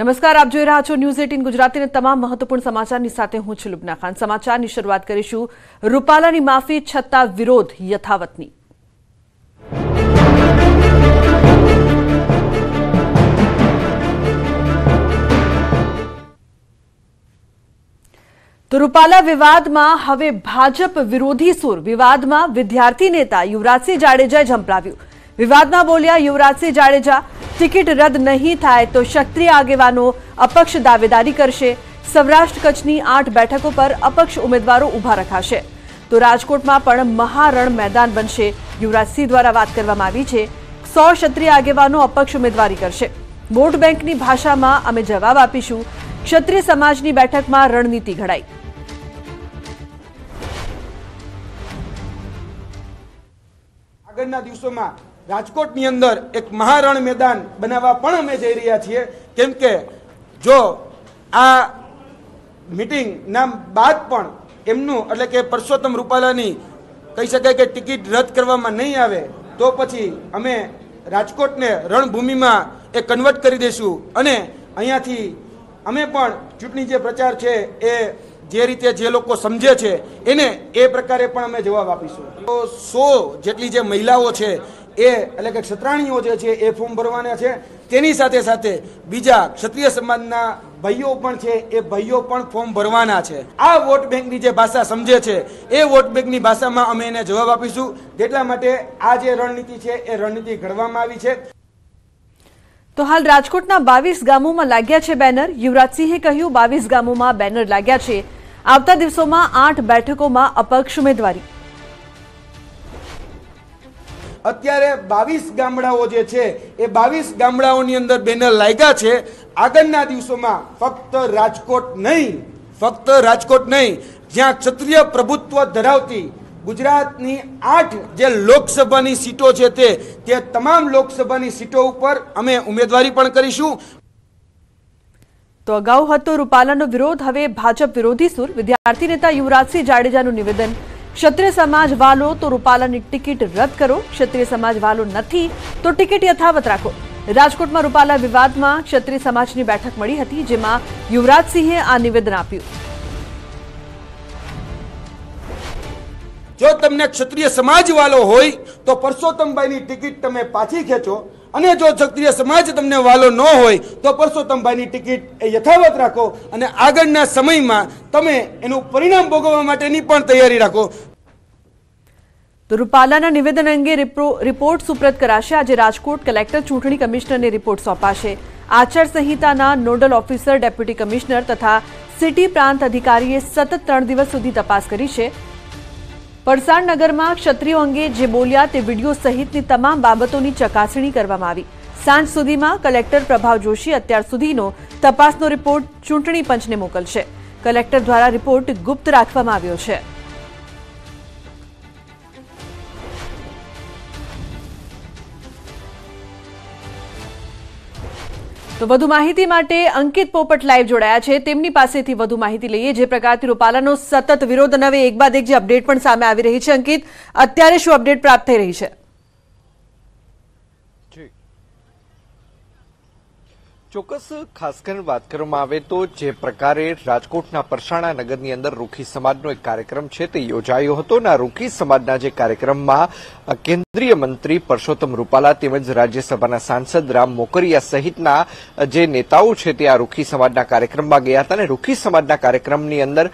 નમસ્કાર આપ જોઈ રહ્યા છો ન્યૂઝ એટીન ગુજરાતીના તમામ મહત્વપૂર્ણ સમાચારની સાથે હું છું લુબના ખાન સમાચારની શરૂઆત કરીશું રૂપાલાની માફી છતાં વિરોધ યથાવતની તો રૂપાલા વિવાદમાં હવે ભાજપ વિરોધી સુર વિવાદમાં વિદ્યાર્થી નેતા યુવરાજસિંહ જાડેજાએ ઝંપલાવ્યું વિવાદમાં બોલ્યા યુવરાજસિંહ જાડેજા ટિકિટ રદ નહીં થાય તો ક્ષત્રિય આગેવાનો અપક્ષ દાવેદારી કરશે સૌરાષ્ટ્ર કચ્છની આઠ બેઠકો પર અપક્ષ ઉમેદવારો ઊભા રખાશે તો રાજકોટમાં પણ મહારણ મેદાન બનશે યુવરાજસિંહ દ્વારા વાત કરવામાં આવી છે સો ક્ષત્રિય આગેવાનો અપક્ષ ઉમેદવારી કરશે વોટ બેંકની ભાષામાં અમે જવાબ આપીશું ક્ષત્રિય સમાજની બેઠકમાં રણનીતિ ઘડાઈ આગળના દિવસોમાં રાજકોટની અંદર એક મહારણ મેદાન બનાવવા પણ અમે જઈ રહ્યા છીએ કેમ કે જો આ મિટિંગના બાદ પણ એમનું એટલે કે પરસોત્તમ રૂપાલાની કહી શકાય કે ટિકિટ રદ કરવામાં નહીં આવે તો પછી અમે રાજકોટને રણભૂમિમાં એ કન્વર્ટ કરી દઈશું અને અહીંયાથી અમે પણ ચૂંટણી જે પ્રચાર છે એ જે રીતે જે લોકો સમજે છે એને એ પ્રકારે પણ અમે જવાબ આપીશું તો સો જેટલી જે મહિલાઓ છે એ એટલે કે ક્ષત્રાણીઓ જે છે એ ફોર્મ ભરવાના છે તેની સાથે સાથે બીજા ક્ષત્રિય સમાજના ભાઈઓ પણ છે એ ભાઈઓ પણ ફોર્મ ભરવાના છે આ વોટ બેંકની જે ભાષા સમજે છે એ વોટ બેંકની ભાષામાં અમે એને જવાબ આપીશું એટલા માટે આ જે રણનીતિ છે એ રણનીતિ ઘડવામાં આવી છે તો હાલ રાજકોટના બાવીસ ગામોમાં લાગ્યા છે બેનર યુવરાજસિંહે કહ્યું બાવીસ ગામોમાં બેનર લાગ્યા છે આવતા દિવસોમાં આઠ બેઠકોમાં અપક્ષ ઉમેદવારી અત્યારે બાવીસ ગામડાઓ જે છે એ બાવીસ ગામડાઓની અંદર બેનર લાગ્યા છે આગળના દિવસોમાં ફક્ત રાજકોટ નહીં ફક્ત રાજકોટ નહીં જ્યાં ક્ષત્રિય પ્રભુત્વ ધરાવતી ગુજરાતની આઠ જે લોકસભાની સીટો છે તે તે તમામ લોકસભાની સીટો ઉપર અમે ઉમેદવારી પણ કરીશું તો અગાઉ હતો રૂપાલાનો વિરોધ હવે ભાજપ વિરોધી સુર વિદ્યાર્થી નેતા યુવરાજસિંહ જાડેજાનું નિવેદન ક્ષત્રિય સમાજ વાલો તો રૂપાલાની ટિકિટ રદ કરો ક્ષત્રિય સમાજ વાલો નથી તો ટિકિટ યથાવત રાખો રાજકોટમાં રૂપાલા વિવાદમાં ક્ષત્રિય સમાજની બેઠક મળી હતી જેમાં યુવરાજસિંહે આ નિવેદન આપ્યું જો તમને ક્ષત્રિય સમાજ વાલો હોય તો પરસોત્તમભાઈની ટિકિટ તમે પાછી ખેંચો અને જો ક્ષત્રિય સમાજ તમને વાલો ન હોય તો પરસોત્તમભાઈની ટિકિટ એ યથાવત રાખો અને આગળના સમયમાં તમે એનું પરિણામ ભોગવવા માટેની પણ તૈયારી રાખો તો રૂપાલાના નિવેદન અંગે રિપોર્ટ સુપ્રત કરાશે આજે રાજકોટ કલેક્ટર ચૂંટણી કમિશનરને રિપોર્ટ સોંપાશે આચારસંહિતાના નોડલ ઓફિસર ડેપ્યુટી કમિશનર તથા સિટી પ્રાંત અધિકારીએ સતત ત્રણ દિવસ સુધી તપાસ કરી છે પડસાણ નગરમાં ક્ષત્રિયો અંગે જે બોલ્યા તે વિડીયો સહિતની તમામ બાબતોની ચકાસણી કરવામાં આવી સાંજ સુધીમાં કલેક્ટર પ્રભાવ જોશી અત્યાર સુધીનો તપાસનો રિપોર્ટ ચૂંટણી પંચને મોકલશે કલેક્ટર દ્વારા રિપોર્ટ ગુપ્ત રાખવામાં આવ્યો છે તો વધુ માહિતી માટે અંકિત પોપટ લાઈવ જોડાયા છે તેમની પાસેથી વધુ માહિતી લઈએ જે પ્રકારથી રૂપાલાનો સતત વિરોધ અને એક બાદ એક જે અપડેટ પણ સામે આવી રહી છે અંકિત અત્યારે શું અપડેટ પ્રાપ્ત થઈ રહી છે ચોક્કસ ખાસ કરીને વાત કરવામાં આવે તો જે પ્રકારે રાજકોટના પરસાણા નગરની અંદર રૂખી સમાજનો એક કાર્યક્રમ છે તે યોજાયો હતો અને આ રૂખી સમાજના જે કાર્યક્રમમાં કેન્દ્રીય મંત્રી પરસોત્તમ રૂપાલા તેમજ રાજ્યસભાના સાંસદ રામ મોકરિયા સહિતના જે નેતાઓ છે તે આ રૂખી સમાજના કાર્યક્રમમાં ગયા હતા અને રૂખી સમાજના કાર્યક્રમની અંદર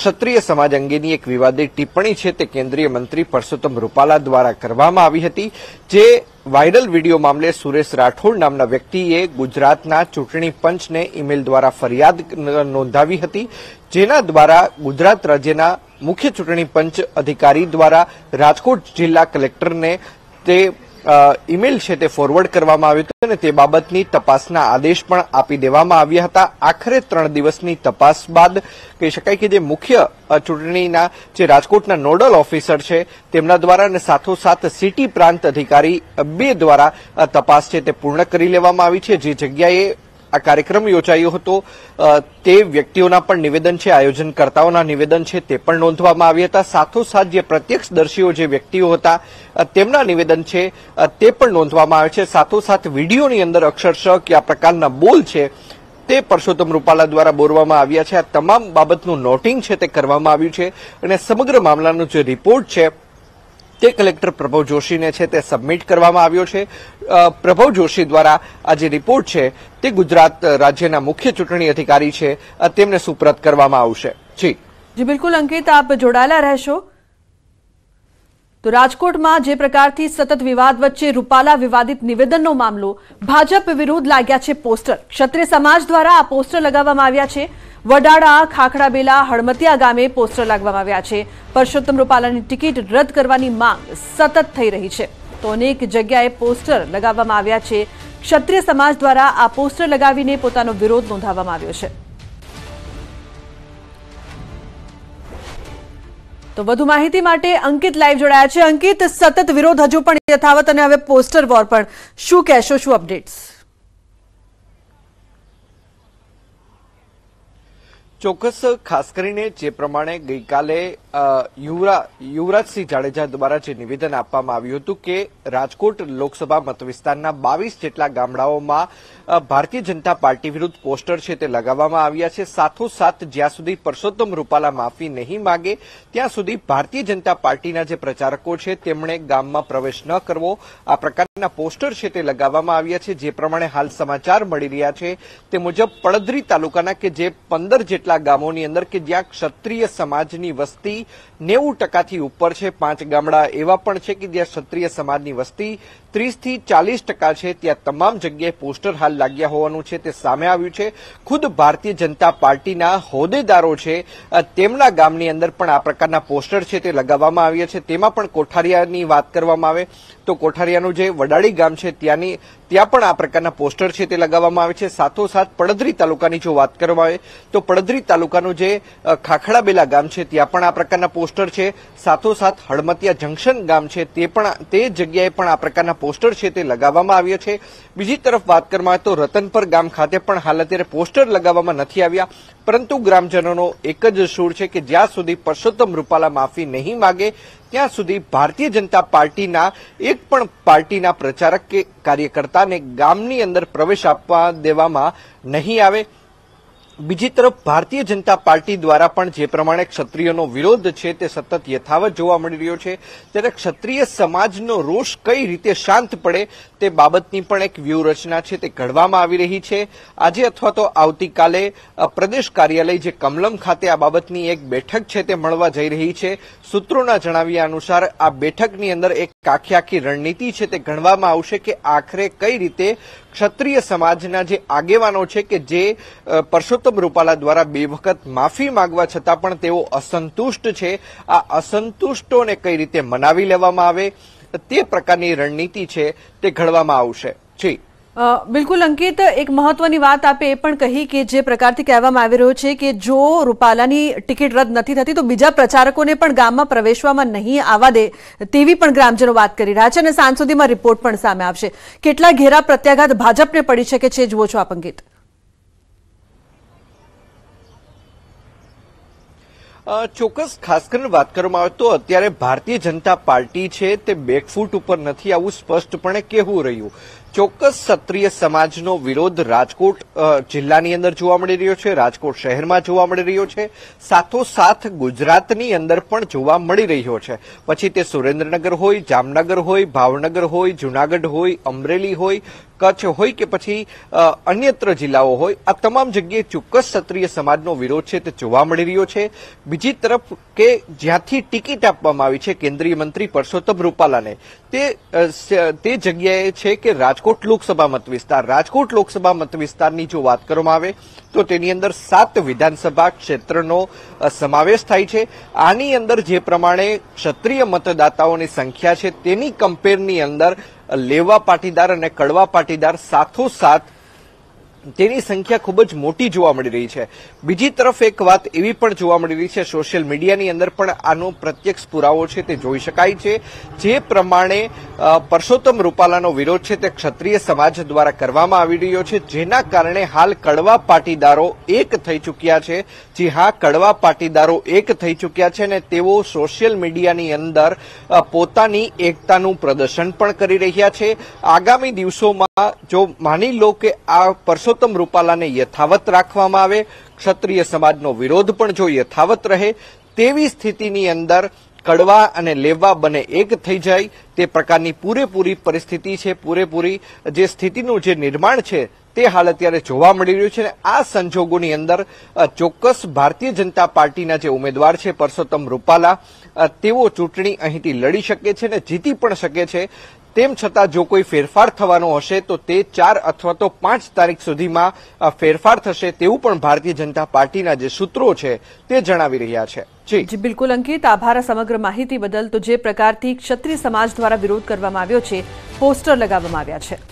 ક્ષત્રિય સમાજ અંગેની એક વિવાદિત ટિપ્પણી છે તે કેન્દ્રીય મંત્રી પરસોત્તમ રૂપાલા દ્વારા કરવામાં આવી હતી જે વાયરલ વિડીયો મામલે સુરેશ રાઠોડ નામના વ્યક્તિએ ગુજરાતના ચૂંટણી પંચને ઇમેલ દ્વારા ફરિયાદ નોંધાવી હતી જેના દ્વારા ગુજરાત રાજ્યના મુખ્ય ચૂંટણી પંચ અધિકારી દ્વારા રાજકોટ જિલ્લા કલેક્ટરને તે ઇમેલ છે તે ફોરવર્ડ કરવામાં આવ્યું હતું અને તે બાબતની તપાસના આદેશ પણ આપી દેવામાં આવ્યા હતા આખરે ત્રણ દિવસની તપાસ બાદ કહી શકાય કે જે મુખ્ય ચૂંટણીના જે રાજકોટના નોડલ ઓફિસર છે તેમના દ્વારા અને સાથોસાથ સિટી પ્રાંત અધિકારી બે દ્વારા તપાસ છે તે પૂર્ણ કરી લેવામાં આવી છે જે જગ્યાએ આ કાર્યક્રમ યોજાયો હતો તે વ્યક્તિઓના પણ નિવેદન છે આયોજનકર્તાઓના નિવેદન છે તે પણ નોંધવામાં આવ્યા હતા સાથોસાથ જે પ્રત્યક્ષદર્શીઓ જે વ્યક્તિઓ હતા તેમના નિવેદન છે તે પણ નોંધવામાં આવે છે સાથોસાથ વિડીયોની અંદર અક્ષરશઃ કે આ પ્રકારના બોલ છે તે પરસોત્તમ રૂપાલા દ્વારા બોરવામાં આવ્યા છે આ તમામ બાબતનું નોટિંગ છે તે કરવામાં આવ્યું છે અને સમગ્ર મામલાનો જે રિપોર્ટ છે તે કલેક્ટર પ્રભવ જોશીને છે તે સબમિટ કરવામાં આવ્યો છે પ્રભવ જોશી દ્વારા આ જે રિપોર્ટ છે તે ગુજરાત રાજ્યના મુખ્ય ચૂંટણી અધિકારી છે તેમને સુપ્રત કરવામાં આવશે જી જી બિલકુલ અંકિત આપ જોડાયેલા રહેશો તો રાજકોટમાં જે પ્રકારથી સતત વિવાદ વચ્ચે રૂપાલા વિવાદિત નિવેદનનો મામલો ભાજપ વિરુદ્ધ લાગ્યા છે પોસ્ટર ક્ષત્રિય સમાજ દ્વારા આ પોસ્ટર લગાવવામાં આવ્યા છે વડાળા ખાખડાબેલા હળમતિયા ગામે પોસ્ટર લાગવામાં આવ્યા છે પરસોત્તમ રૂપાલાની ટિકિટ રદ કરવાની માંગ સતત થઈ રહી છે તો અનેક જગ્યાએ પોસ્ટર લગાવવામાં આવ્યા છે ક્ષત્રિય સમાજ દ્વારા આ પોસ્ટર લગાવીને પોતાનો વિરોધ નોંધાવવામાં આવ્યો છે તો વધુ માહિતી માટે અંકિત લાઈવ જોડાયા છે અંકિત સતત વિરોધ હજુ પણ યથાવત અને હવે પોસ્ટર વોર પણ શું કહેશો શું અપડેટ્સ ચોક્કસ ખાસ કરીને જે પ્રમાણે ગઈકાલે યુવરાજ યુવરાજસિંહ જાડેજા દ્વારા જે નિવેદન આપવામાં આવ્યું હતું કે રાજકોટ લોકસભા મતવિસ્તારના બાવીસ જેટલા ગામડાઓમાં ભારતીય જનતા પાર્ટી વિરુદ્ધ પોસ્ટર છે તે લગાવવામાં આવ્યા છે સાથોસાથ જ્યાં સુધી પરસોત્તમ રૂપાલા માફી નહીં માગે ત્યાં સુધી ભારતીય જનતા પાર્ટીના જે પ્રચારકો છે તેમણે ગામમાં પ્રવેશ ન કરવો આ પ્રકારના પોસ્ટર છે તે લગાવવામાં આવ્યા છે જે પ્રમાણે હાલ સમાચાર મળી રહ્યા છે તે મુજબ પડદરી તાલુકાના કે જે પંદર જેટલા ગામોની અંદર કે જ્યાં ક્ષત્રિય સમાજની વસ્તી નેવું ટકાથી ઉપર છે પાંચ ગામડા એવા પણ છે કે જ્યાં ક્ષત્રિય સમાજની વસ્તી ત્રીસથી ચાલીસ ટકા છે ત્યાં તમામ જગ્યાએ પોસ્ટર હાલ લાગ્યા હોવાનું છે તે સામે આવ્યું છે ખુદ ભારતીય જનતા પાર્ટીના હોદ્દેદારો છે તેમના ગામની અંદર પણ આ પ્રકારના પોસ્ટર છે તે લગાવવામાં આવ્યા છે તેમાં પણ કોઠારિયાની વાત કરવામાં આવે તો કોઠારિયાનું જે વડાળી ગામ છે ત્યાંની ત્યાં પણ આ પ્રકારના પોસ્ટર છે તે લગાવવામાં આવે છે સાથોસાથ પડદરી તાલુકાની જો વાત કરવામાં આવે તો પડદરી તાલુકાનું જે ખાખડાબેલા ગામ છે ત્યાં પણ આ પ્રકારના પોસ્ટર પોસ્ટર છે સાથોસાથ હળમતિયા જંકશન ગામ છે તે પણ તે જગ્યાએ પણ આ પ્રકારના પોસ્ટર છે તે લગાવવામાં આવ્યો છે બીજી તરફ વાત કરવામાં તો રતનપર ગામ ખાતે પણ હાલ અત્યારે પોસ્ટર લગાવવામાં નથી આવ્યા પરંતુ ગ્રામજનોનો એક જ સૂર છે કે જ્યાં સુધી પરસોત્તમ રૂપાલા માફી નહીં માગે ત્યાં સુધી ભારતીય જનતા પાર્ટીના એક પણ પાર્ટીના પ્રચારક કે કાર્યકર્તાને ગામની અંદર પ્રવેશ આપવા દેવામાં નહીં આવે બીજી તરફ ભારતીય જનતા પાર્ટી દ્વારા પણ જે પ્રમાણે ક્ષત્રિયોનો વિરોધ છે તે સતત યથાવત જોવા મળી રહ્યો છે ત્યારે ક્ષત્રિય સમાજનો રોષ કઈ રીતે શાંત પડે તે બાબતની પણ એક વ્યૂહરચના છે તે ઘડવામાં આવી રહી છે આજે અથવા તો આવતીકાલે પ્રદેશ કાર્યાલય જે કમલમ ખાતે આ બાબતની એક બેઠક છે તે મળવા જઈ રહી છે સૂત્રોના જણાવ્યા અનુસાર આ બેઠકની અંદર એક કાખી આખી રણનીતિ છે તે ગણવામાં આવશે કે આખરે કઈ રીતે ક્ષત્રિય સમાજના જે આગેવાનો છે કે જે પરસોત્તમ રૂપાલા દ્વારા બે વખત માફી માંગવા છતાં પણ તેઓ અસંતુષ્ટ છે આ અસંતુષ્ટોને કઈ રીતે મનાવી લેવામાં આવે તે પ્રકારની રણનીતિ છે તે ઘડવામાં આવશે જી બિલકુલ અંકિત એક મહત્વની વાત આપે એ પણ કહી કે જે પ્રકારથી કહેવામાં આવી રહ્યો છે કે જો રૂપાલાની ટિકિટ રદ નથી થતી તો બીજા પ્રચારકોને પણ ગામમાં પ્રવેશવામાં નહીં આવવા દે તેવી પણ ગ્રામજનો વાત કરી રહ્યા છે અને સાંજ સુધીમાં રિપોર્ટ પણ સામે આવશે કેટલા ઘેરા પ્રત્યાઘાત ભાજપને પડી શકે છે જુઓ છો આપ અંકિત ચોક્કસ ખાસ કરીને વાત કરવામાં આવે તો અત્યારે ભારતીય જનતા પાર્ટી છે તે બેકફૂટ ઉપર નથી આવું સ્પષ્ટપણે કહેવું રહ્યું ચોક્કસ ક્ષત્રિય સમાજનો વિરોધ રાજકોટ જિલ્લાની અંદર જોવા મળી રહ્યો છે રાજકોટ શહેરમાં જોવા મળી રહ્યો છે સાથોસાથ ગુજરાતની અંદર પણ જોવા મળી રહ્યો છે પછી તે સુરેન્દ્રનગર હોય જામનગર હોય ભાવનગર હોય જુનાગઢ હોય અમરેલી હોય કચ્છ હોય કે પછી અન્યત્ર જિલ્લાઓ હોય આ તમામ જગ્યાએ ચોક્કસ ક્ષત્રિય સમાજનો વિરોધ છે તે જોવા મળી રહ્યો છે બીજી તરફ કે જ્યાંથી ટિકિટ આપવામાં આવી છે કેન્દ્રીય મંત્રી પરસોત્તમ રૂપાલાને તે તે જગ્યાએ છે કે રાજકોટ રાજકોટ લોકસભા મત વિસ્તાર રાજકોટ લોકસભા મત વિસ્તારની જો વાત કરવામાં આવે તો તેની અંદર સાત વિધાનસભા ક્ષેત્રનો સમાવેશ થાય છે આની અંદર જે પ્રમાણે ક્ષત્રિય મતદાતાઓની સંખ્યા છે તેની કમ્પેરની અંદર લેવા પાટીદાર અને કડવા પાટીદાર સાથોસાથ તેની સંખ્યા ખૂબ જ મોટી જોવા મળી રહી છે બીજી તરફ એક વાત એવી પણ જોવા મળી રહી છે સોશિયલ મીડિયાની અંદર પણ આનો પ્રત્યક્ષ પુરાવો છે તે જોઈ શકાય છે જે પ્રમાણે પરસોત્તમ રૂપાલાનો વિરોધ છે તે ક્ષત્રિય સમાજ દ્વારા કરવામાં આવી રહ્યો છે જેના કારણે હાલ કડવા પાટીદારો એક થઈ ચૂક્યા છે જી હા કડવા પાટીદારો એક થઈ ચૂક્યા છે અને તેઓ સોશિયલ મીડિયાની અંદર પોતાની એકતાનું પ્રદર્શન પણ કરી રહ્યા છે આગામી દિવસોમાં જો માની લો કે આ પરસો પરસોત્તમ રૂપાલાને યથાવત રાખવામાં આવે ક્ષત્રિય સમાજનો વિરોધ પણ જો યથાવત રહે તેવી સ્થિતિની અંદર કડવા અને લેવા બંને એક થઈ જાય તે પ્રકારની પૂરેપૂરી પરિસ્થિતિ છે પૂરેપૂરી જે સ્થિતિનું જે નિર્માણ છે તે હાલ અત્યારે જોવા મળી રહ્યું છે અને આ સંજોગોની અંદર ચોક્કસ ભારતીય જનતા પાર્ટીના જે ઉમેદવાર છે પરસોત્તમ રૂપાલા તેઓ ચૂંટણી અહીંથી લડી શકે છે અને જીતી પણ શકે છે તેમ છતાં જો કોઈ ફેરફાર થવાનો હશે તો તે ચાર અથવા તો પાંચ તારીખ સુધીમાં ફેરફાર થશે તેવું પણ ભારતીય જનતા પાર્ટીના જે સૂત્રો છે તે જણાવી રહ્યા છે જી બિલકુલ અંકિત આભાર સમગ્ર માહિતી બદલ તો જે પ્રકારથી ક્ષત્રિય સમાજ દ્વારા વિરોધ કરવામાં આવ્યો છે પોસ્ટર લગાવવામાં આવ્યા છે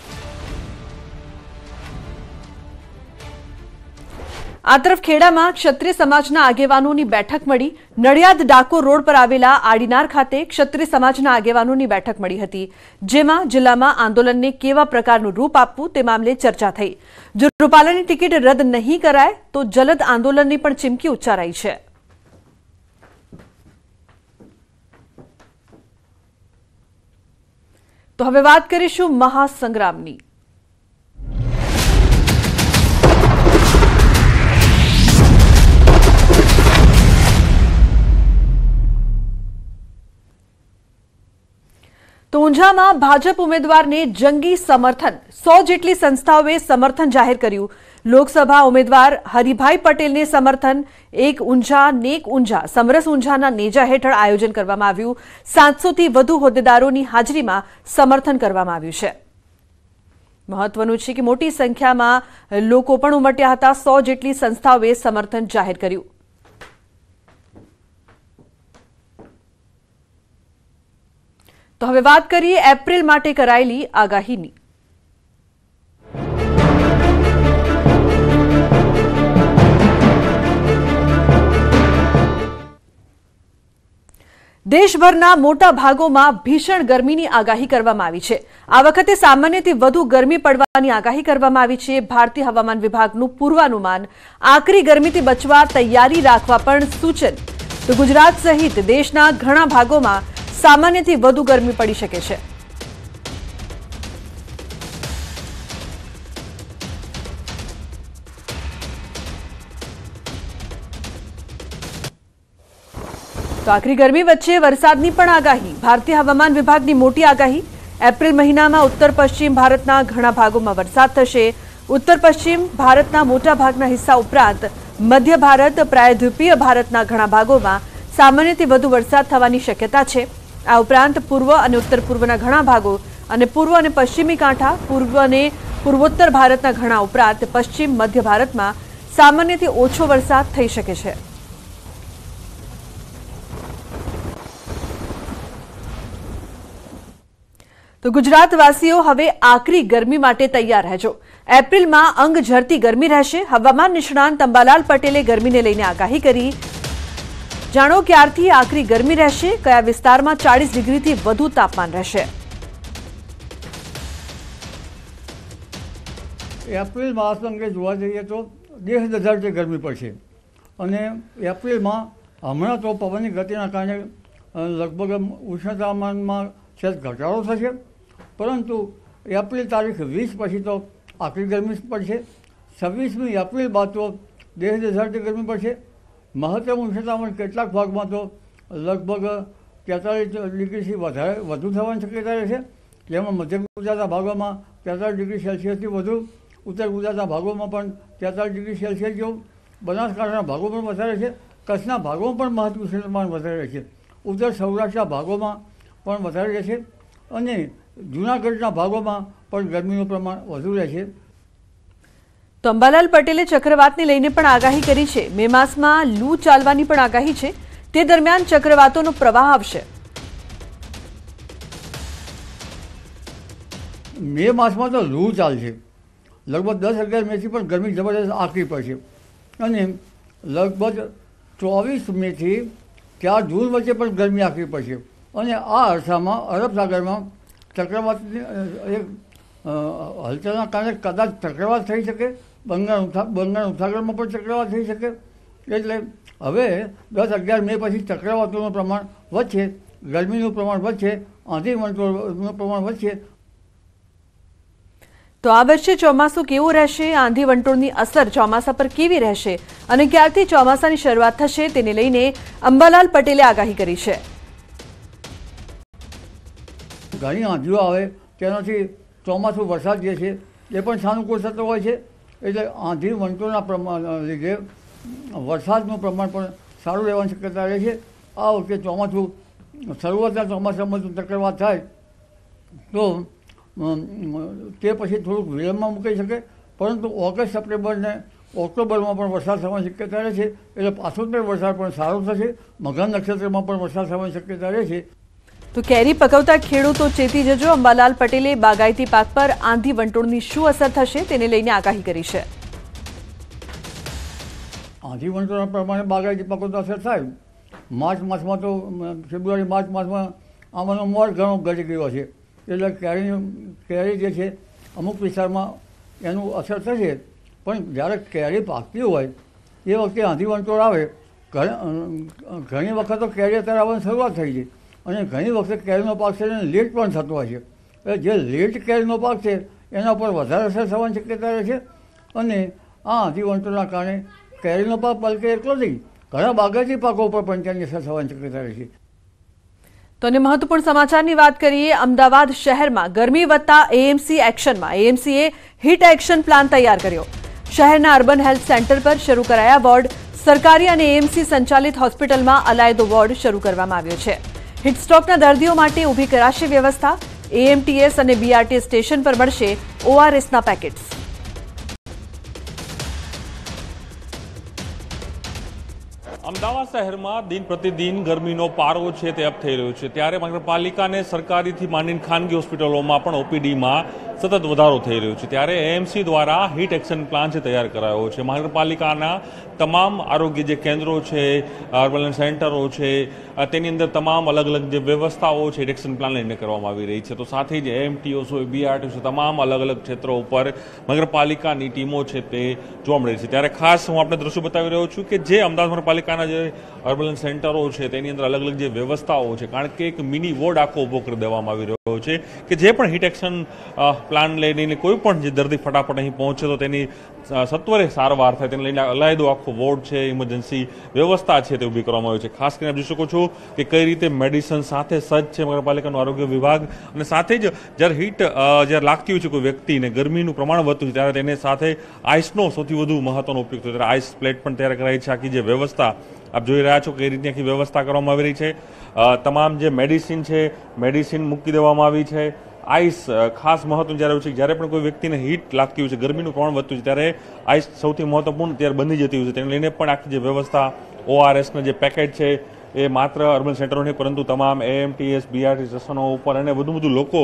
આ તરફ ખેડામાં ક્ષત્રિય સમાજના આગેવાનોની બેઠક મળી નડિયાદ ડાકોર રોડ પર આવેલા આડીનાર ખાતે ક્ષત્રિય સમાજના આગેવાનોની બેઠક મળી હતી જેમાં જિલ્લામાં આંદોલનને કેવા પ્રકારનું રૂપ આપવું તે મામલે ચર્ચા થઈ જો રૂપાલાની ટિકિટ રદ નહીં કરાય તો જલદ આંદોલનની પણ ચીમકી ઉચ્ચારાઈ છે તો હવે વાત કરીશું મહાસંગ્રામની તો ઊંઝામાં ભાજપ ઉમેદવારને જંગી સમર્થન સો જેટલી સંસ્થાઓએ સમર્થન જાહેર કર્યું લોકસભા ઉમેદવાર હરિભાઈ પટેલને સમર્થન એક ઊંઝા નેક ઊંઝા સમરસ ઊંઝાના નેજા હેઠળ આયોજન કરવામાં આવ્યું સાતસોથી વધુ હોદ્દેદારોની હાજરીમાં સમર્થન કરવામાં આવ્યું છે મહત્વનું છે કે મોટી સંખ્યામાં લોકો પણ ઉમટ્યા હતા સો જેટલી સંસ્થાઓએ સમર્થન જાહેર કર્યું તો હવે વાત કરીએ એપ્રિલ માટે કરાયેલી આગાહીની દેશભરના મોટા ભાગોમાં ભીષણ ગરમીની આગાહી કરવામાં આવી છે આ વખતે સામાન્યથી વધુ ગરમી પડવાની આગાહી કરવામાં આવી છે ભારતીય હવામાન વિભાગનું પૂર્વાનુમાન આકરી ગરમીથી બચવા તૈયારી રાખવા પણ સૂચન તો ગુજરાત સહિત દેશના ઘણા ભાગોમાં સામાન્યથી વધુ ગરમી પડી શકે છે તો આકરી ગરમી વચ્ચે વરસાદની પણ આગાહી ભારતીય હવામાન વિભાગની મોટી આગાહી એપ્રિલ મહિનામાં ઉત્તર પશ્ચિમ ભારતના ઘણા ભાગોમાં વરસાદ થશે ઉત્તર પશ્ચિમ ભારતના મોટા ભાગના હિસ્સા ઉપરાંત મધ્ય ભારત પ્રાયદ્વીપીય ભારતના ઘણા ભાગોમાં સામાન્યથી વધુ વરસાદ થવાની શક્યતા છે આ ઉપરાંત પૂર્વ અને ઉત્તર પૂર્વના ઘણા ભાગો અને પૂર્વ અને પશ્ચિમી કાંઠા પૂર્વ અને પૂર્વોત્તર ભારતના ઘણા ઉપરાંત પશ્ચિમ મધ્ય ભારતમાં સામાન્યથી ઓછો વરસાદ થઈ શકે છે તો ગુજરાતવાસીઓ હવે આકરી ગરમી માટે તૈયાર રહેજો એપ્રિલમાં અંગ ઝરતી ગરમી રહેશે હવામાન નિષ્ણાંત અંબાલાલ પટેલે ગરમીને લઈને આગાહી કરી જાણો ક્યારથી આકરી ગરમી રહેશે કયા વિસ્તારમાં ચાળીસ ડિગ્રીથી વધુ તાપમાન રહેશે એપ્રિલ માસમાં અંગે જોવા જઈએ તો દેહ દજાડ જે ગરમી પડશે અને એપ્રિલમાં હમણાં તો પવનની ગતિના કારણે લગભગ ઉષ્ણતામાનમાં સહેજ ઘટાડો થશે પરંતુ એપ્રિલ તારીખ વીસ પછી તો આકરી ગરમી પડશે છવ્વીસમી એપ્રિલ બાદ તો દેહ દજાડતી ગરમી પડશે મહત્તમ ઉષ્ણતામાન કેટલાક ભાગમાં તો લગભગ તેતાલીસ ડિગ્રીથી વધારે વધુ થવાની શક્યતા રહેશે જેમાં મધ્ય ગુજરાતના ભાગોમાં તેતાલીસ ડિગ્રી સેલ્સિયસથી વધુ ઉત્તર ગુજરાતના ભાગોમાં પણ તેતાલીસ ડિગ્રી સેલ્સિયસ જેવું બનાસકાંઠાના ભાગો પણ વધારે છે કચ્છના ભાગોમાં પણ મહત્વ ઉષ્ણતામાન વધારે છે ઉત્તર સૌરાષ્ટ્રના ભાગોમાં પણ વધારે રહેશે અને જૂનાગઢના ભાગોમાં પણ ગરમીનું પ્રમાણ વધુ રહેશે તો અંબાલાલ પટેલે ચક્રવાતને લઈને પણ આગાહી કરી છે મે માસમાં લૂ ચાલવાની પણ આગાહી છે તે દરમિયાન ચક્રવાતોનો પ્રવાહ આવશે મે માસમાં તો લૂ ચાલશે લગભગ દસ અગિયાર મેથી પણ ગરમી જબરદસ્ત આકરી પડશે અને લગભગ ચોવીસ મેથી ચાર જૂન વચ્ચે પણ ગરમી આકરી પડશે અને આ અરસામાં અરબ સાગરમાં ચક્રવાતની એક હલચલના કારણે કદાચ ચક્રવાત થઈ શકે બંગાળ બંગાળ ઉપસાગરમાં પણ ચક્રવાત થઈ શકે એટલે હવે દસ અગિયાર મે પછી ચક્રવાતોનું પ્રમાણ વધશે ગરમીનું પ્રમાણ વધશે આંધી પ્રમાણ વધશે તો આ વર્ષે ચોમાસું કેવું રહેશે આંધી વંટોળની અસર ચોમાસા પર કેવી રહેશે અને ક્યારથી ચોમાસાની શરૂઆત થશે તેને લઈને અંબાલાલ પટેલે આગાહી કરી છે ઘણી આંધીઓ આવે તેનાથી ચોમાસું વરસાદ જે છે એ પણ સાનુકૂળ થતો હોય છે એટલે આંધી વંટોળના પ્રમાણ લીધે વરસાદનું પ્રમાણ પણ સારું રહેવાની શક્યતા રહે છે આ વખતે ચોમાસું શરૂઆતના ચોમાસામાં જો ચક્રવાત થાય તો તે પછી થોડુંક વિલંબમાં મૂકી શકે પરંતુ ઓગસ્ટ સપ્ટેમ્બરને ઓક્ટોબરમાં પણ વરસાદ થવાની શક્યતા રહે છે એટલે પાછોતર વરસાદ પણ સારો થશે મઘા નક્ષત્રમાં પણ વરસાદ થવાની શક્યતા રહે છે તો કેરી પકવતા ખેડૂતો ચેતી જજો અંબાલાલ પટેલે બાગાયતી પાક પર આંધી વંટોળની શું અસર થશે તેને લઈને આગાહી કરી છે આંધી વંટોળ પ્રમાણે બાગાયતી પાકો તો અસર થાય માર્ચ માસમાં તો ફેબ્રુઆરી માર્ચ માસમાં આમાંનો મોર ઘણો ઘટી ગયો છે એટલે કેરી કેરી જે છે અમુક વિસ્તારમાં એનું અસર થશે પણ જ્યારે કેરી પાકતી હોય એ વખતે આંધી વંટોળ આવે ઘણી વખત તો કેરી અત્યારે આવવાની શરૂઆત થઈ છે અને ઘણી વખતે કેરીનો પાક છે એને લેટ પણ થતો હોય છે એટલે જે લેટ કેરીનો પાક છે એના પર વધારે અસર થવાની શક્યતા રહે છે અને આ અધિવંતોના કારણે કેરીનો પાક બલકે એટલો નહીં ઘણા બાગાયતી પાકો ઉપર પણ તેની અસર થવાની શક્યતા રહે છે તો અને મહત્વપૂર્ણ સમાચારની વાત કરીએ અમદાવાદ શહેરમાં ગરમી વધતા એએમસી એક્શનમાં એએમસીએ હીટ એક્શન પ્લાન તૈયાર કર્યો શહેરના અર્બન હેલ્થ સેન્ટર પર શરૂ કરાયા વોર્ડ સરકારી અને એએમસી સંચાલિત હોસ્પિટલમાં અલાયદો વોર્ડ શરૂ કરવામાં આવ્યો છે હિટસ્ટ્રોકના દર્દીઓ માટે ઊભી કરાશે વ્યવસ્થા એએમટીએસ અને બીઆરટી સ્ટેશન પર મળશે ઓઆરએસના પેકેટ્સ અમદાવાદ શહેરમાં દિન પ્રતિદિન ગરમીનો પારો છે તે અપ થઈ રહ્યો છે ત્યારે નગરપાલિકાને સરકારીથી માંડીને ખાનગી હોસ્પિટલોમાં પણ ઓપીડીમાં સતત વધારો થઈ રહ્યો છે ત્યારે એએમસી દ્વારા હીટ એક્શન પ્લાન છે તૈયાર કરાયો છે મહાનગરપાલિકાના તમામ આરોગ્ય જે કેન્દ્રો છે અર્બન સેન્ટરો છે તેની અંદર તમામ અલગ અલગ જે વ્યવસ્થાઓ છે હીટ એક્શન પ્લાન લઈને કરવામાં આવી રહી છે તો સાથે જ એએમટીઓ છે બીઆરટીઓ છે તમામ અલગ અલગ ક્ષેત્રો ઉપર નગરપાલિકાની ટીમો છે તે જોવા મળે છે ત્યારે ખાસ હું આપણે દ્રશ્યો બતાવી રહ્યો છું કે જે અમદાવાદ નગરપાલિકાના જે અર્બન સેન્ટરો છે તેની અંદર અલગ અલગ જે વ્યવસ્થાઓ છે કારણ કે એક મિની વોર્ડ આખો ઉભો કરી દેવામાં આવી રહ્યો છે કે જે પણ હીટ એક્શન પ્લાન લઈને કોઈ પણ જે દર્દી ફટાફટ અહીં પહોંચે તો તેની સત્વરે સારવાર થાય તેને લઈને અલાયદો આખો વોર્ડ છે ઇમરજન્સી વ્યવસ્થા છે તે ઊભી કરવામાં આવી છે ખાસ કરીને આપ જોઈ શકો છો કે કઈ રીતે મેડિસન સાથે સજ્જ છે નગરપાલિકાનો આરોગ્ય વિભાગ અને સાથે જ જ્યારે હીટ જ્યારે લાગતી હોય છે કોઈ વ્યક્તિને ગરમીનું પ્રમાણ વધતું છે ત્યારે તેને સાથે આઈસનો સૌથી વધુ મહત્વનો ઉપયોગ થયો ત્યારે આઈસ પ્લેટ પણ તૈયાર કરાઈ છે આખી જે વ્યવસ્થા આપ જોઈ રહ્યા છો કે રીતની આખી વ્યવસ્થા કરવામાં આવી રહી છે તમામ જે મેડિસિન છે મેડિસિન મૂકી દેવામાં આવી છે આઈસ ખાસ મહત્વ જ્યારે છે જ્યારે પણ કોઈ વ્યક્તિને હીટ લાગતી હોય છે ગરમીનું પ્રમાણ વધતું છે ત્યારે આઈસ સૌથી મહત્વપૂર્ણ ત્યારે બની જતી હોય છે તેને લઈને પણ આખી જે વ્યવસ્થા ઓઆરએસના જે પેકેટ છે એ માત્ર અર્બન સેન્ટરો નહીં પરંતુ તમામ એએમટીએસ બીઆરટી સ્ટેશનો ઉપર અને વધુ બધું લોકો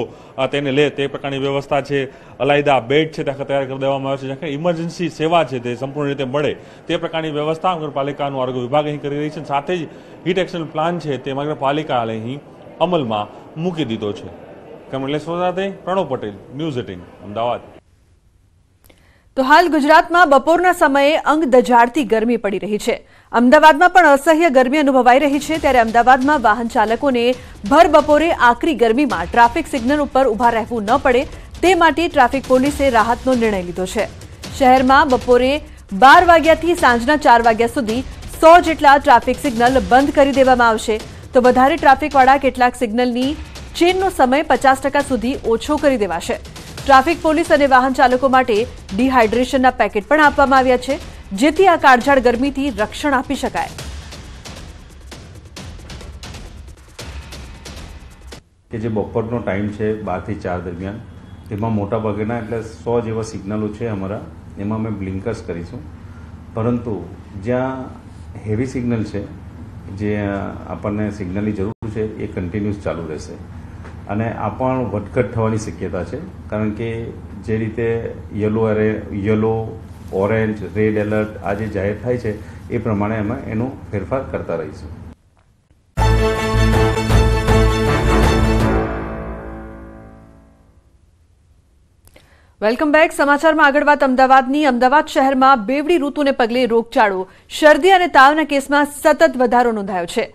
તેને લે તે પ્રકારની વ્યવસ્થા છે અલાયદા બેડ છે ત્યાં તૈયાર કરી દેવામાં આવે છે જ્યાં ઇમરજન્સી સેવા છે તે સંપૂર્ણ રીતે મળે તે પ્રકારની વ્યવસ્થા નગરપાલિકાનું આરોગ્ય વિભાગ અહીં કરી રહી છે સાથે જ હીટ એક્શન પ્લાન છે તે નગરપાલિકાએ અહીં અમલમાં મૂકી દીધો છે કમલેશ સાથે પ્રણવ પટેલ ન્યૂઝ એટીન અમદાવાદ તો હાલ ગુજરાતમાં બપોરના સમયે અંગ દજાડતી ગરમી પડી રહી છે અમદાવાદમાં પણ અસહ્ય ગરમી અનુભવાઈ રહી છે ત્યારે અમદાવાદમાં વાહન ચાલકોને ભર બપોરે આકરી ગરમીમાં ટ્રાફિક સિગ્નલ ઉપર ઊભા રહેવું ન પડે તે માટે ટ્રાફિક પોલીસે રાહતનો નિર્ણય લીધો છે શહેરમાં બપોરે બાર વાગ્યાથી સાંજના ચાર વાગ્યા સુધી સો જેટલા ટ્રાફિક સિગ્નલ બંધ કરી દેવામાં આવશે તો વધારે ટ્રાફિકવાળા કેટલાક સિગ્નલની ચેનનો સમય પચાસ ટકા સુધી ઓછો કરી દેવાશે ટ્રાફિક પોલીસ અને વાહન ચાલકો માટે ડિહાઇડ્રેશનના પેકેટ પણ આપવામાં આવ્યા છે જેથી આ કાળઝાળ ગરમીથી રક્ષણ આપી શકાય કે જે બપોરનો ટાઈમ છે બારથી ચાર દરમિયાન તેમાં મોટાભાગેના એટલે સો જેવા સિગ્નલો છે અમારા એમાં અમે બ્લિન્કર્સ કરીશું પરંતુ જ્યાં હેવી સિગ્નલ છે જે આપણને સિગ્નલની જરૂર છે એ કન્ટિન્યુઅસ ચાલુ રહેશે અને આ પણ વધઘટ થવાની શક્યતા છે કારણ કે જે રીતે યલો અરે યલો ઓરેન્જ રેડ એલર્ટ આજે જાહેર થાય છે એ પ્રમાણે અમે એનો ફેરફાર કરતા રહીશું વેલકમ બેક સમાચારમાં આગળ વાત અમદાવાદની અમદાવાદ શહેરમાં બેવડી ઋતુને પગલે રોગચાળો શરદી અને તાવના કેસમાં સતત વધારો નોંધાયો છે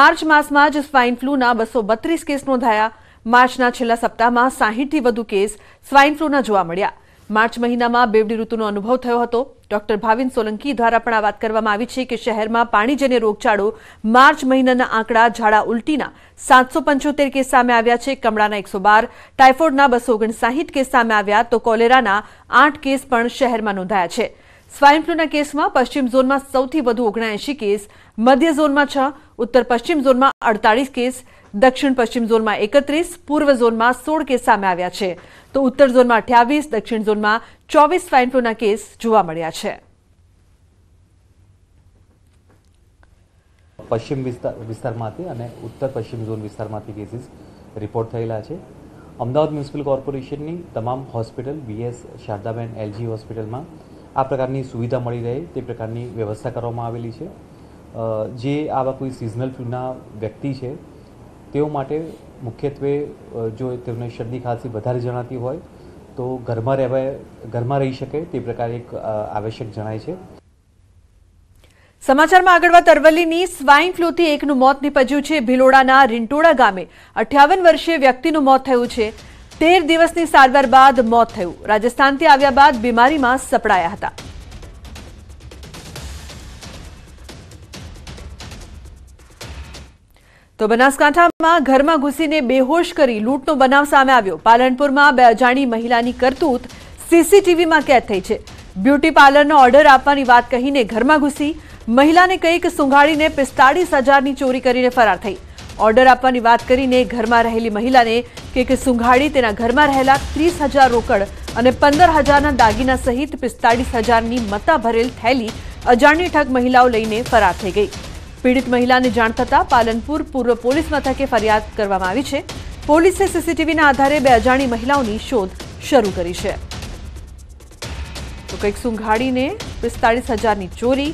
માર્ચ માસમાં જ સ્વાઇન ફ્લૂના બસો બત્રીસ કેસ નોંધાયા માર્ચના છેલ્લા સપ્તાહમાં 60 થી વધુ કેસ શાઈન પ્રોના જોવા મળ્યા માર્ચ મહિનામાં બેવડી ઋતુનો અનુભવ થયો હતો ડોક્ટર ભાવિન સોલંકી ધારા પણ આ વાત કરવામાં આવી છે કે શહેરમાં પાણીજન્ય રોગચાળો માર્ચ મહિનાના આંકડાાાાાાાાાાાાાાાાાાાાાાાાાાાાાાાાાાાાાાાાાાાાાાાાાાાાાાાાાાાાાાાાાાાાાાાાાાાાાાાાાાાાાાાાાાાાાાાાાાાાાાાાાાાાાાાાાાાાાાાાાાાાાાાાાાાાાાાાાાાાાાાાાાાાાાાાાાાાાાાાાાાાાાાાાાાાાાાાાાાાાાાાા સ્વાઇન ફ્લૂના કેસમાં પશ્ચિમ ઝોનમાં સૌથી વધુ ઓગણએંશી કેસ મધ્ય ઝોનમાં છ ઉત્તર પશ્ચિમ ઝોનમાં અડતાળીસ કેસ દક્ષિણ પશ્ચિમ ઝોનમાં એકત્રીસ પૂર્વ ઝોનમાં સોળ કેસ સામે આવ્યા છે તો ઉત્તર ઝોનમાં અઠ્યાવીસ દક્ષિણ ઝોનમાં ચોવીસ સ્વાઇન ફ્લૂના કેસ જોવા મળ્યા છે પશ્ચિમ વિસ્તાર વિસ્તારમાંથી અને ઉત્તર પશ્ચિમ ઝોન વિસ્તારમાંથી કેસીસ રિપોર્ટ થયેલા છે અમદાવાદ મ્યુનિસિપલ કોર્પોરેશનની તમામ હોસ્પિટલ બીએસ શારદાબેન એલજી હોસ્પિટલમાં આ પ્રકારની સુવિધા મળી રહે તે પ્રકારની વ્યવસ્થા કરવામાં આવેલી છે જે આવા કોઈ સિઝનલ ફ્લૂના વ્યક્તિ છે તેઓ માટે મુખ્યત્વે જો તેમને શરદી ખાંસી વધારે જણાતી હોય તો ઘરમાં રહેવા ઘરમાં રહી શકે તે પ્રકારે એક આવશ્યક જણાય છે સમાચારમાં આગળ વાત અરવલ્લીની સ્વાઇન ફ્લૂથી એકનું મોત નીપજ્યું છે ભિલોડાના રિંટોડા ગામે અઠ્યાવન વર્ષીય વ્યક્તિનું મોત થયું છે તેર દિવસની સારવાર બાદ મોત થયું રાજસ્થાનથી આવ્યા બાદ બીમારીમાં સપડાયા હતા તો બનાસકાંઠામાં ઘરમાં ઘૂસીને બેહોશ કરી લૂંટનો બનાવ સામે આવ્યો પાલનપુરમાં બે અજાણી મહિલાની કરતૂત સીસીટીવીમાં કેદ થઈ છે બ્યુટી પાર્લરનો ઓર્ડર આપવાની વાત કહીને ઘરમાં ઘૂસી મહિલાને કંઈક સુંઘાડીને પિસ્તાળીસ હજારની ચોરી કરીને ફરાર થઈ ઓર્ડર આપવાની વાત કરીને ઘરમાં રહેલી મહિલાને કે કે સુંઘાડી તેના ઘરમાં રહેલા ત્રીસ હજાર રોકડ અને પંદર હજારના દાગીના સહિત પિસ્તાળીસ હજારની મતા ભરેલ થેલી અજાણી ઠગ મહિલાઓ લઈને ફરાર થઈ ગઈ પીડિત મહિલાને જાણ થતાં પાલનપુર પૂર્વ પોલીસ મથકે ફરિયાદ કરવામાં આવી છે પોલીસે સીસીટીવીના આધારે બે અજાણી મહિલાઓની શોધ શરૂ કરી છે તો કંઈક સુંઘાડીને પિસ્તાળીસ હજારની ચોરી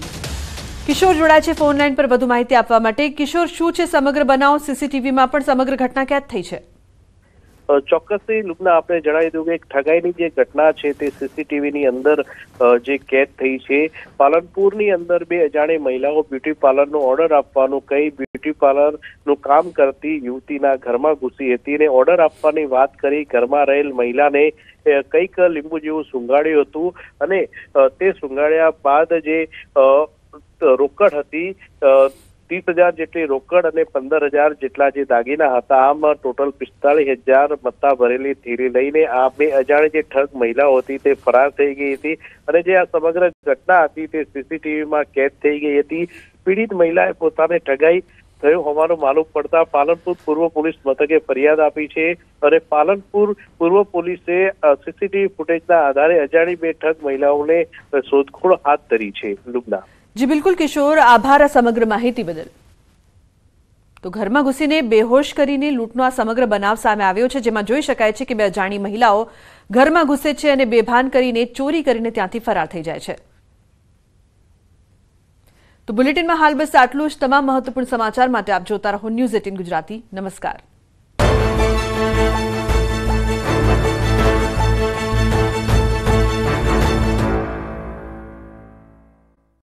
કિશોર જોડાય છે ફોન લાઈન પર વધુ માહિતી આપવા માટે કિશોર શું છે સમગ્ર બનાવ સીસીટીવીમાં પણ સમગ્ર ઘટના ક્યાં થઈ છે ચોક્કસથી લુકના આપણે જણાવી દઉં કે ઠગાઈની જે ઘટના છે તે સીસીટીવીની અંદર જે કેદ થઈ છે પાલનપુરની અંદર બે અજાણે મહિલાઓ બ્યુટી પાર્લરનો ઓર્ડર આપવાનું કહી બ્યુટી પાર્લરનું કામ કરતી યુવતીના ઘરમાં ઘૂસી હતી અને ઓર્ડર આપવાની વાત કરી ઘરમાં રહેલ મહિલાને કંઈક લીંબુ જેવું સૂંઘાડ્યું હતું અને તે સૂંઘાડ્યા બાદ જે રોકડ હતી ત્રીસ હજાર જેટલી રોકડ અને પંદર હજાર જેટલા જે દાગીના હતા આમ ટોટલ પિસ્તાળીસ હજાર મત્તા ભરેલી થેરી લઈને આ બે અજાણી જે ઠગ મહિલાઓ હતી તે ફરાર થઈ ગઈ હતી અને જે આ સમગ્ર ઘટના હતી તે સીસીટીવીમાં કેદ થઈ ગઈ હતી પીડિત મહિલાએ પોતાને ઠગાઈ થયો હોવાનું માલુમ પડતા પાલનપુર પૂર્વ પોલીસ મથકે ફરિયાદ આપી છે અને પાલનપુર પૂર્વ પોલીસે સીસીટીવી ફૂટેજના આધારે અજાણી બે ઠગ મહિલાઓને શોધખોળ હાથ ધરી છે લુબના જી બિલકુલ કિશોર આભાર આ સમગ્ર માહિતી બદલ તો ઘરમાં ઘૂસીને બેહોશ કરીને લૂંટનો આ સમગ્ર બનાવ સામે આવ્યો છે જેમાં જોઈ શકાય છે કે બે અજાણી મહિલાઓ ઘરમાં ઘૂસે છે અને બેભાન કરીને ચોરી કરીને ત્યાંથી ફરાર થઈ જાય છે તો બુલેટિનમાં હાલ બસ આટલું જ તમામ મહત્વપૂર્ણ સમાચાર માટે આપ જોતા રહો ન્યૂઝ એટીન ગુજરાતી નમસ્કાર